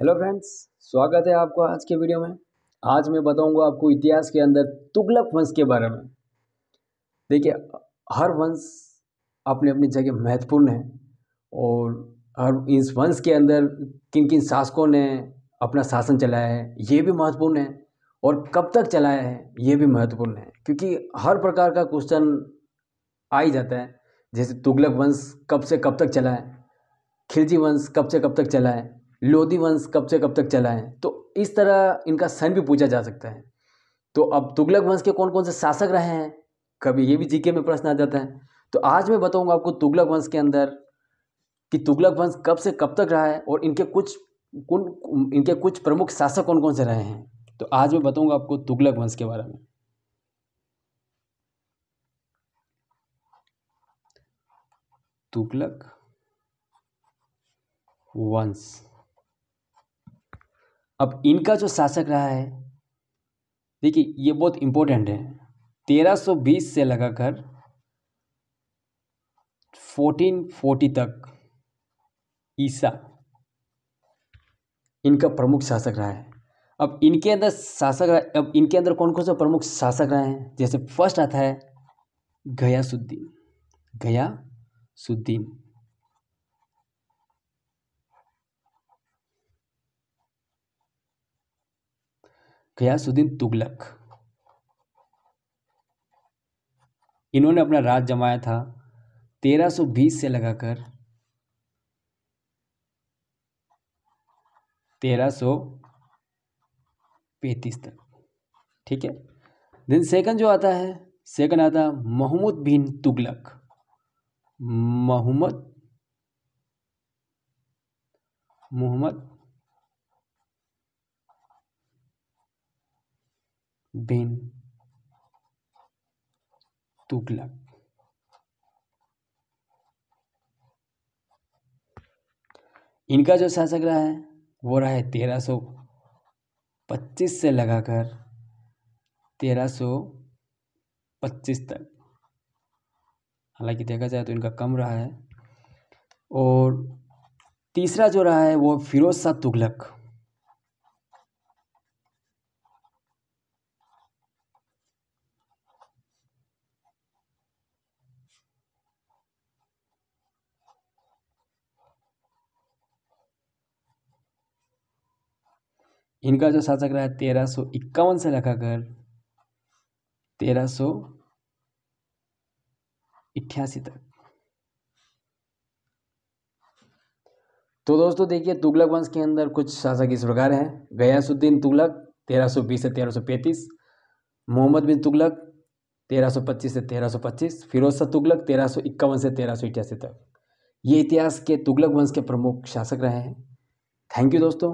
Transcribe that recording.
hello friends स्वागत है आपको आज के वीडियो में आज मैं बताऊंगा आपको इतिहास के अंदर तुगलक वंश के बारे में देखिए हर वंश अपने अपनी जगह महत्वपूर्ण है और हर इस वंश के अंदर किन किन शासकों ने अपना शासन चलाया है ये भी महत्वपूर्ण है और कब तक चलाया है ये भी महत्वपूर्ण है क्योंकि हर प्रकार का क्वेश्चन आ ही जाता है जैसे तुगलक वंश कब से कब तक चला है खिलजी वंश कब से कब तक चला है लोधी वंश कब से कब तक चला है तो इस तरह इनका सन भी पूछा जा सकता है तो अब तुगलक वंश के कौन कौन से शासक रहे हैं कभी ये भी जीके में प्रश्न आ जाता है तो आज मैं बताऊंगा आपको तुगलक वंश के अंदर कि तुगलक वंश कब से कब तक रहा है और इनके कुछ कौन इनके कुछ प्रमुख शासक कौन कौन से रहे हैं तो आज मैं बताऊंगा आपको तुगलक वंश के बारे में तुगलक वंश अब इनका जो शासक रहा है देखिए ये बहुत इंपॉर्टेंट है 1320 से लगाकर 1440 तक ईसा इनका प्रमुख शासक रहा है अब इनके अंदर शासक अब इनके अंदर कौन कौन से प्रमुख शासक रहे हैं जैसे फर्स्ट आता है गयासुद्दीन गयासुद्दीन गयासुद्दीन तुगलक इन्होंने अपना राज जमाया था 1320 से लगाकर 1335 तक ठीक है देन सेकंड जो आता है सेकंड आता है मोहम्मद बिन तुगलक मोहम्मद मोहम्मद बिन तुगलक इनका जो शासक रहा है वो रहा है तेरह सौ पच्चीस से लगाकर तेरह सौ पच्चीस तक हालांकि देखा जाए तो इनका कम रहा है और तीसरा जो रहा है वो फिरोज शाह तुगलक इनका जो शासक रहा है तेरह सौ इक्यावन से लगाकर तेरह सौ इट्ठासी तक तो दोस्तों देखिए तुगलक वंश के अंदर कुछ शासक इस प्रकार हैं गयासुद्दीन तुगलक बीस से तेरह सौ पैंतीस मोहम्मद बिन तुगलक तेरह सौ पच्चीस से तेरह पच्चीस फिरोज शाह तुगलक तेरह इक्यावन से तेरह सौ तक ये इतिहास के तुगलक वंश के प्रमुख शासक रहे हैं थैंक यू दोस्तों